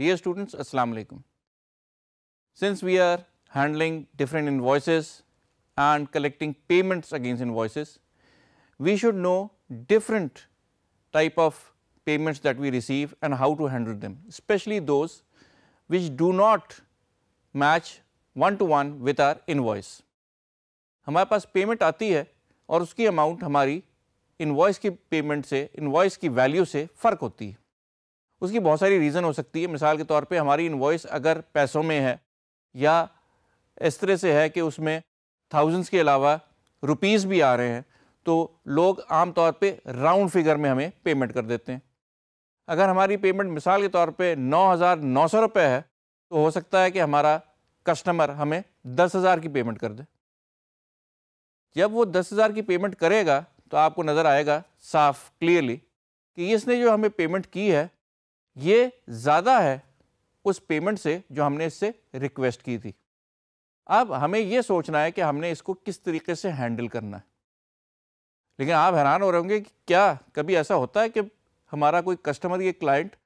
Dear students, Assalamu alaikum. Since we are handling different invoices and collecting payments against invoices, we should know different type of payments that we receive and how to handle them, especially those which do not match one to one with our invoice. हमारे पास payment आती है और उसकी amount हमारी invoice की payment से invoice की value से फ़र्क होती है उसकी बहुत सारी रीज़न हो सकती है मिसाल के तौर पे हमारी इन्वॉइस अगर पैसों में है या इस तरह से है कि उसमें थाउजेंड्स के अलावा रुपीज़ भी आ रहे हैं तो लोग आम तौर पे राउंड फिगर में हमें पेमेंट कर देते हैं अगर हमारी पेमेंट मिसाल के तौर पे नौ हज़ार नौ सौ रुपये है तो हो सकता है कि हमारा कस्टमर हमें दस हज़ार की पेमेंट कर दे जब वो दस हज़ार की पेमेंट करेगा तो आपको नज़र आएगा साफ क्लियरली कि इसने जो हमें पेमेंट की है ये ज़्यादा है उस पेमेंट से जो हमने इससे रिक्वेस्ट की थी अब हमें ये सोचना है कि हमने इसको किस तरीके से हैंडल करना है लेकिन आप हैरान हो रहे होंगे कि क्या कभी ऐसा होता है कि हमारा कोई कस्टमर या क्लाइंट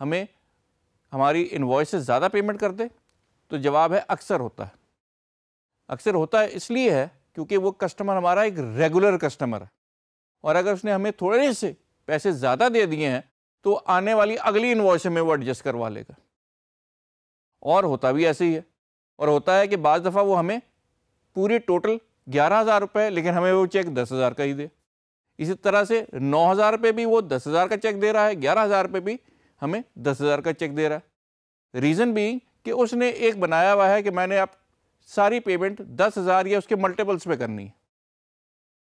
हमें हमारी इन्वॉइस से ज़्यादा पेमेंट कर दे तो जवाब है अक्सर होता है अक्सर होता है इसलिए है क्योंकि वो कस्टमर हमारा एक रेगुलर कस्टमर है और अगर उसने हमें थोड़े से पैसे ज़्यादा दे दिए हैं तो आने वाली अगली इन्वॉइस में वो एडजस्ट करवा लेगा और होता भी ऐसे ही है और होता है कि बाज़ दफ़ा वो हमें पूरे टोटल ग्यारह हज़ार रुपये लेकिन हमें वो चेक दस हज़ार का ही दे इसी तरह से नौ हज़ार रुपये भी वो दस हज़ार का चेक दे रहा है ग्यारह हज़ार रुपये भी हमें दस हज़ार का चेक दे रहा है रीज़न भी कि उसने एक बनाया हुआ है कि मैंने आप सारी पेमेंट दस हज़ार या उसके मल्टीपल्स पे करनी है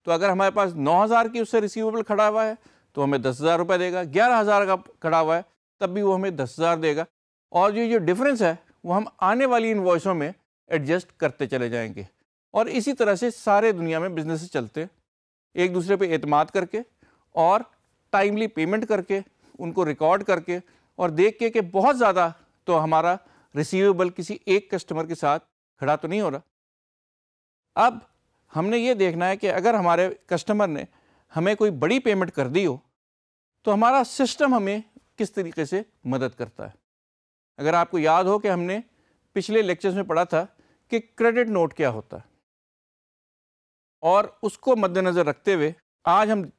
तो अगर हमारे पास नौ हज़ार की उससे रिसीवेबल खड़ा हुआ है तो हमें दस हज़ार रुपये देगा ग्यारह हज़ार का खड़ा हुआ है तब भी वो हमें दस हज़ार देगा और ये जो डिफरेंस है वो हम आने वाली इन वॉइसों में एडजस्ट करते चले जाएंगे और इसी तरह से सारे दुनिया में बिजनेस चलते हैं एक दूसरे पर अतमाद करके और टाइमली पेमेंट करके उनको रिकॉर्ड करके और देख के कि बहुत ज़्यादा तो हमारा रिसीवेबल किसी एक कस्टमर के साथ खड़ा तो नहीं हो रहा अब हमने ये देखना है कि अगर हमारे कस्टमर ने हमें कोई बड़ी पेमेंट कर दी हो तो हमारा सिस्टम हमें किस तरीके से मदद करता है अगर आपको याद हो कि हमने पिछले लेक्चर्स में पढ़ा था कि क्रेडिट नोट क्या होता है और उसको मद्देनज़र रखते हुए आज हम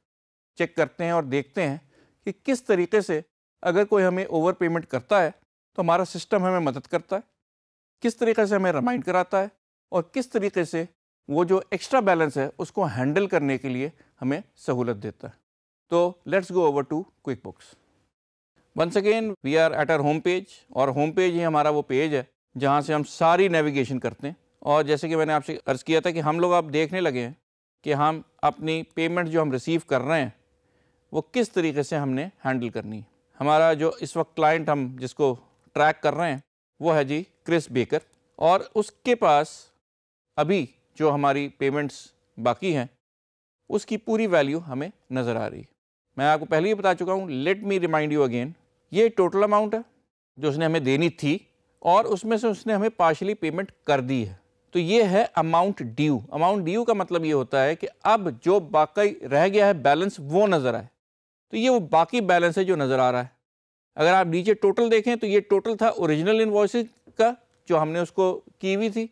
चेक करते हैं और देखते हैं कि किस तरीके से अगर कोई हमें ओवर पेमेंट करता है तो हमारा सिस्टम हमें मदद करता है किस तरीके से हमें रिमाइंड कराता है और किस तरीके से वो जो एक्स्ट्रा बैलेंस है उसको हैंडल करने के लिए हमें सहूलत देता है तो let's go over to QuickBooks once again we are at our home page और होम पेज ही हमारा वो पेज है जहाँ से हम सारी नेविगेशन करते हैं और जैसे कि मैंने आपसे अर्ज़ किया था कि हम लोग आप देखने लगे हैं कि हम अपनी पेमेंट जो हम रिसीव कर रहे हैं वो किस तरीके से हमने हैंडल करनी है हमारा जो इस वक्त क्लाइंट हम जिसको ट्रैक कर रहे हैं वो है जी क्रिस बेकर और उसके पास अभी जो हमारी पेमेंट्स बाकी हैं उसकी पूरी वैल्यू हमें नज़र आ रही है मैं आपको पहले ही बता चुका हूँ let me remind you again ये टोटल अमाउंट है जो उसने हमें देनी थी और उसमें से उसने हमें पार्शली पेमेंट कर दी है तो ये है अमाउंट ड्यू अमाउंट ड्यू का मतलब ये होता है कि अब जो बाकी रह गया है बैलेंस वो नज़र आए तो ये वो बाकी बैलेंस है जो नज़र आ रहा है अगर आप नीचे टोटल देखें तो ये टोटल था ओरिजिनल इन्वॉइस का जो हमने उसको की हुई थी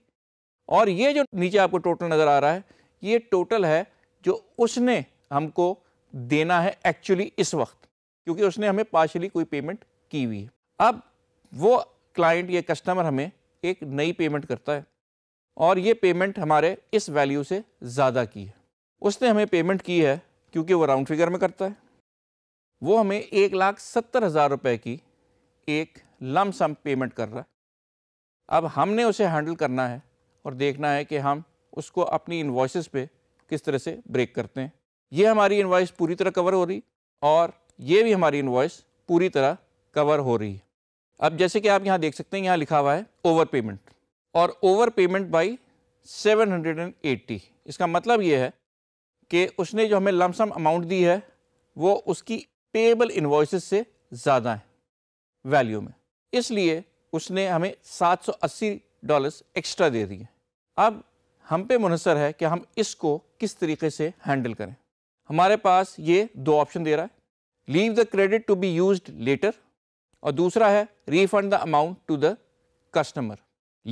और ये जो नीचे आपको टोटल नज़र आ रहा है ये टोटल है जो उसने हमको देना है एक्चुअली इस वक्त क्योंकि उसने हमें पार्शली कोई पेमेंट की हुई है अब वो क्लाइंट या कस्टमर हमें एक नई पेमेंट करता है और ये पेमेंट हमारे इस वैल्यू से ज़्यादा की है उसने हमें पेमेंट की है क्योंकि वो राउंड फिगर में करता है वो हमें एक लाख सत्तर हज़ार रुपये की एक लम सम पेमेंट कर रहा है अब हमने उसे हैंडल करना है और देखना है कि हम उसको अपनी इन्वॉइस पे किस तरह से ब्रेक करते हैं ये हमारी इन्वाइस पूरी तरह कवर हो रही और ये भी हमारी इन्वाइस पूरी तरह कवर हो रही है अब जैसे कि आप यहाँ देख सकते हैं यहाँ लिखा हुआ है ओवर पेमेंट और ओवर पेमेंट बाई 780 इसका मतलब ये है कि उसने जो हमें लमसम अमाउंट दी है वो उसकी पेबल इन्वाइस से ज़्यादा है वैल्यू में इसलिए उसने हमें 780 डॉलर्स एक्स्ट्रा दे दिए अब हम पे मुनसर है कि हम इसको किस तरीके से हैंडल करें हमारे पास ये दो ऑप्शन दे रहा है leave the credit to be use later और दूसरा है refund the amount to the customer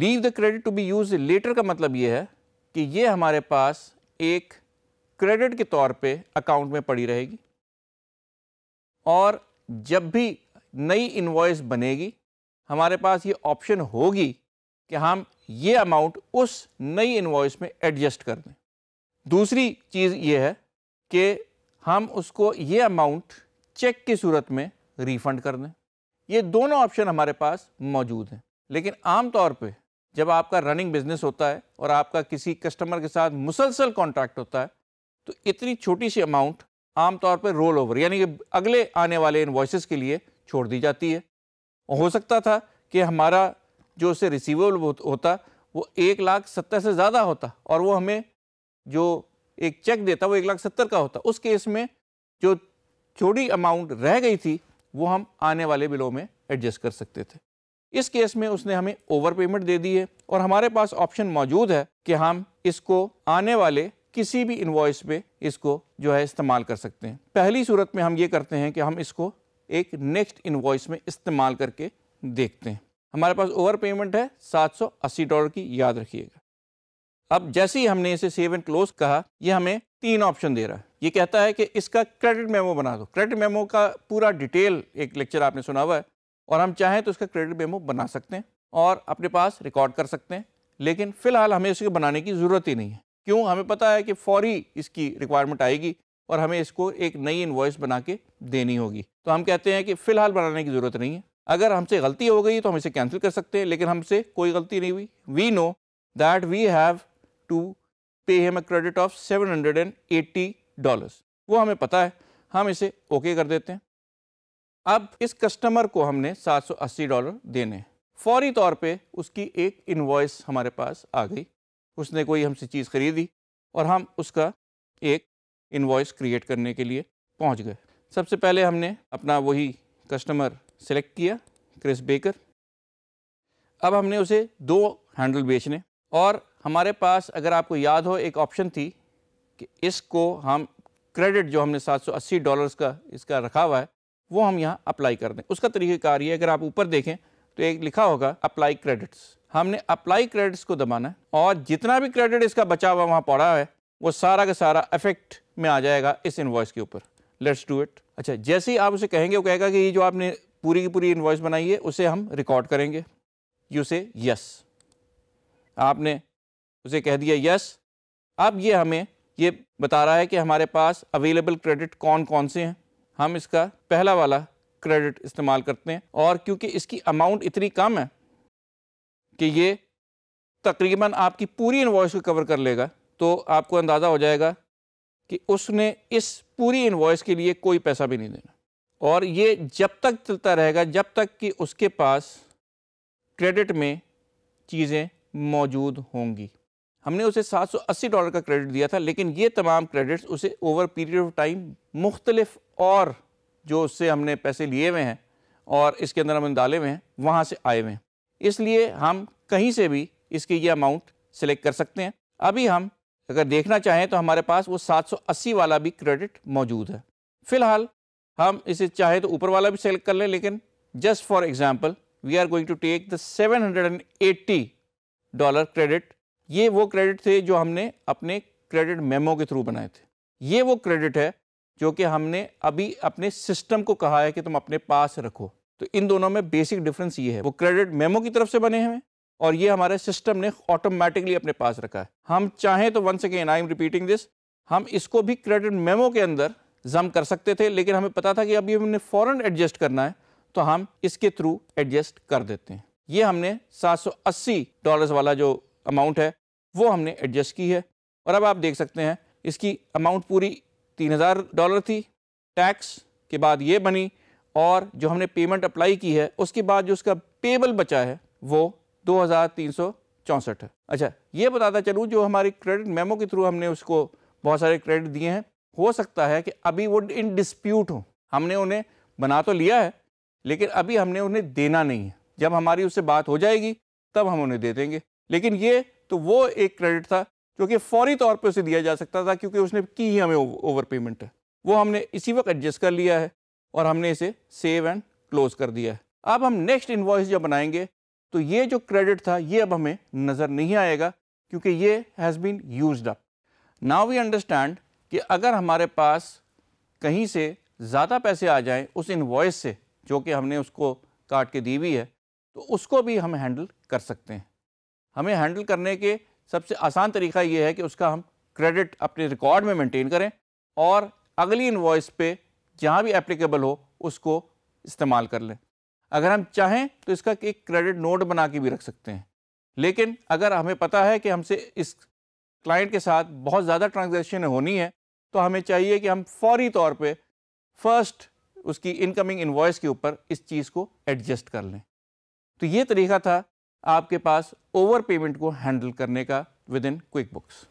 leave the credit to be use later का मतलब ये है कि ये हमारे पास एक क्रेडिट के तौर पे अकाउंट में पड़ी रहेगी और जब भी नई इन्वॉइस बनेगी हमारे पास ये ऑप्शन होगी कि हम ये अमाउंट उस नई इन्वॉइस में एडजस्ट कर दें दूसरी चीज़ ये है कि हम उसको ये अमाउंट चेक की सूरत में रिफ़ंड कर दें ये दोनों ऑप्शन हमारे पास मौजूद हैं लेकिन आम तौर पे जब आपका रनिंग बिजनेस होता है और आपका किसी कस्टमर के साथ मुसलसल कॉन्ट्रैक्ट होता है तो इतनी छोटी सी अमाउंट आम तौर पर रोल ओवर यानी कि अगले आने वाले इन्वॉइस के लिए छोड़ दी जाती है हो सकता था कि हमारा जो उसे रिसीवेबल होता वो एक लाख सत्तर से ज़्यादा होता और वो हमें जो एक चेक देता वो एक लाख सत्तर का होता उस केस में जो छोटी अमाउंट रह गई थी वो हम आने वाले बिलों में एडजस्ट कर सकते थे इस केस में उसने हमें ओवर पेमेंट दे दी है और हमारे पास ऑप्शन मौजूद है कि हम इसको आने वाले किसी भी इन्वॉइस पे इसको जो है इस्तेमाल कर सकते हैं पहली सूरत में हम ये करते हैं कि हम इसको एक नेक्स्ट इन्वॉइस में इस्तेमाल करके देखते हैं हमारे पास ओवर पेमेंट है 780 डॉलर की याद रखिएगा अब जैसे ही हमने इसे सेव एंड क्लोज कहा यह हमें तीन ऑप्शन दे रहा है ये कहता है कि इसका क्रेडिट मेमो बना दो क्रेडिट मेमो का पूरा डिटेल एक लेक्चर आपने सुना हुआ है और हम चाहें तो इसका क्रेडिट मेमो बना सकते हैं और अपने पास रिकॉर्ड कर सकते हैं लेकिन फ़िलहाल हमें इसको बनाने की ज़रूरत ही नहीं है क्यों हमें पता है कि फौरी इसकी रिक्वायरमेंट आएगी और हमें इसको एक नई इन्वॉइस बना के देनी होगी तो हम कहते हैं कि फ़िलहाल बनाने की ज़रूरत नहीं है अगर हमसे गलती हो गई तो हम इसे कैंसिल कर सकते हैं लेकिन हमसे कोई गलती नहीं हुई we know that we have to pay them a credit of seven hundred and eighty dollars वो हमें पता है हम इसे ओके okay कर देते हैं अब इस कस्टमर को हमने 780 डॉलर देने हैं फौरी तौर पे उसकी एक इन्वॉइस हमारे पास आ गई उसने कोई हमसे चीज़ खरीदी और हम उसका एक इन्वॉइस क्रिएट करने के लिए पहुंच गए सबसे पहले हमने अपना वही कस्टमर सेलेक्ट किया क्रिस बेकर अब हमने उसे दो हैंडल बेचने और हमारे पास अगर आपको याद हो एक ऑप्शन थी कि इसको हम क्रेडिट जो हमने 780 डॉलर्स का इसका रखा हुआ है वो हम यहाँ अप्लाई कर दें उसका कार ये अगर आप ऊपर देखें तो एक लिखा होगा अप्लाई क्रेडिट्स हमने अप्लाई क्रेडिट्स को दबाना है और जितना भी क्रेडिट इसका बचा हुआ वहाँ पड़ा है वो सारा का सारा इफेक्ट में आ जाएगा इस इन्वॉइस के ऊपर लेट्स डू इट अच्छा जैसे ही आप उसे कहेंगे वो कहेगा कि ये जो आपने पूरी की पूरी इन्वॉइस बनाइए उसे हम रिकॉर्ड करेंगे यू से यस आपने उसे कह दिया यस अब ये हमें ये बता रहा है कि हमारे पास अवेलेबल क्रेडिट कौन कौन से हैं हम इसका पहला वाला क्रेडिट इस्तेमाल करते हैं और क्योंकि इसकी अमाउंट इतनी कम है कि ये तकरीबन आपकी पूरी इन्वॉइस को कवर कर लेगा तो आपको अंदाज़ा हो जाएगा कि उसने इस पूरी इन्वॉइस के लिए कोई पैसा भी नहीं देना और ये जब तक चलता रहेगा जब तक कि उसके पास क्रेडिट में चीज़ें मौजूद होंगी हमने उसे 780 डॉलर का क्रेडिट दिया था लेकिन ये तमाम क्रेडिट्स उसे ओवर पीरियड ऑफ टाइम मुख्तलिफ और जो उससे हमने पैसे लिए हुए हैं और इसके अंदर हम डाले हुए हैं वहाँ से आए हुए हैं इसलिए हम कहीं से भी इसके ये अमाउंट सेलेक्ट कर सकते हैं अभी हम अगर देखना चाहें तो हमारे पास वो 780 वाला भी क्रेडिट मौजूद है फ़िलहाल हम इसे चाहे तो ऊपर वाला भी सेलेक्ट कर लें लेकिन just for example we are going to take the 780 dollar credit ये वो क्रेडिट थे जो हमने अपने क्रेडिट मेमो के थ्रू बनाए थे ये वो क्रेडिट है जो कि हमने अभी अपने सिस्टम को कहा है कि तुम अपने पास रखो तो इन दोनों में बेसिक डिफरेंस ये है वो क्रेडिट मेमो की तरफ से बने हैं और ये हमारे सिस्टम ने ऑटोमेटिकली अपने पास रखा है हम चाहें तो one second I am repeating this हम इसको भी क्रेडिट मेमो के अंदर ज़म कर सकते थे लेकिन हमें पता था कि अभी हमने फ़ौरन एडजस्ट करना है तो हम इसके थ्रू एडजस्ट कर देते हैं ये हमने 780 डॉलर्स वाला जो अमाउंट है वो हमने एडजस्ट की है और अब आप देख सकते हैं इसकी अमाउंट पूरी 3000 डॉलर थी टैक्स के बाद ये बनी और जो हमने पेमेंट अप्लाई की है उसके बाद जो उसका पेबल बचा है वो दो है अच्छा ये बताता चलूँ जो हमारी क्रेडिट मेमो के थ्रू हमने उसको बहुत सारे क्रेडिट दिए हैं हो सकता है कि अभी वो इन डिस्प्यूट हो हमने उन्हें बना तो लिया है लेकिन अभी हमने उन्हें देना नहीं है जब हमारी उससे बात हो जाएगी तब हम उन्हें दे देंगे लेकिन ये तो वो एक क्रेडिट था जो कि फौरी तौर पर उसे दिया जा सकता था क्योंकि उसने की ही हमें ओवर पेमेंट है वो हमने इसी वक्त एडजस्ट कर लिया है और हमने इसे सेव एंड क्लोज कर दिया है अब हम नेक्स्ट इन्वॉइस जब बनाएंगे तो ये जो क्रेडिट था ये अब हमें नज़र नहीं आएगा क्योंकि ये has been use up now we understand कि अगर हमारे पास कहीं से ज़्यादा पैसे आ जाएं उस इन्वॉइस से जो कि हमने उसको काट के दी हुई है तो उसको भी हम हैंडल कर सकते हैं हमें हैंडल करने के सबसे आसान तरीका ये है कि उसका हम क्रेडिट अपने रिकॉर्ड में मेंटेन करें और अगली इन्वॉइस पे जहाँ भी एप्लीकेबल हो उसको इस्तेमाल कर लें अगर हम चाहें तो इसका एक क्रेडिट नोट बना के भी रख सकते हैं लेकिन अगर हमें पता है कि हमसे इस क्लाइंट के साथ बहुत ज़्यादा ट्रांजेक्शन होनी है तो हमें चाहिए कि हम फौरी तौर पे फर्स्ट उसकी इनकमिंग इन्वॉइस के ऊपर इस चीज़ को एडजस्ट कर लें तो ये तरीका था आपके पास ओवर पेमेंट को हैंडल करने का विद इन क्विक बुक्स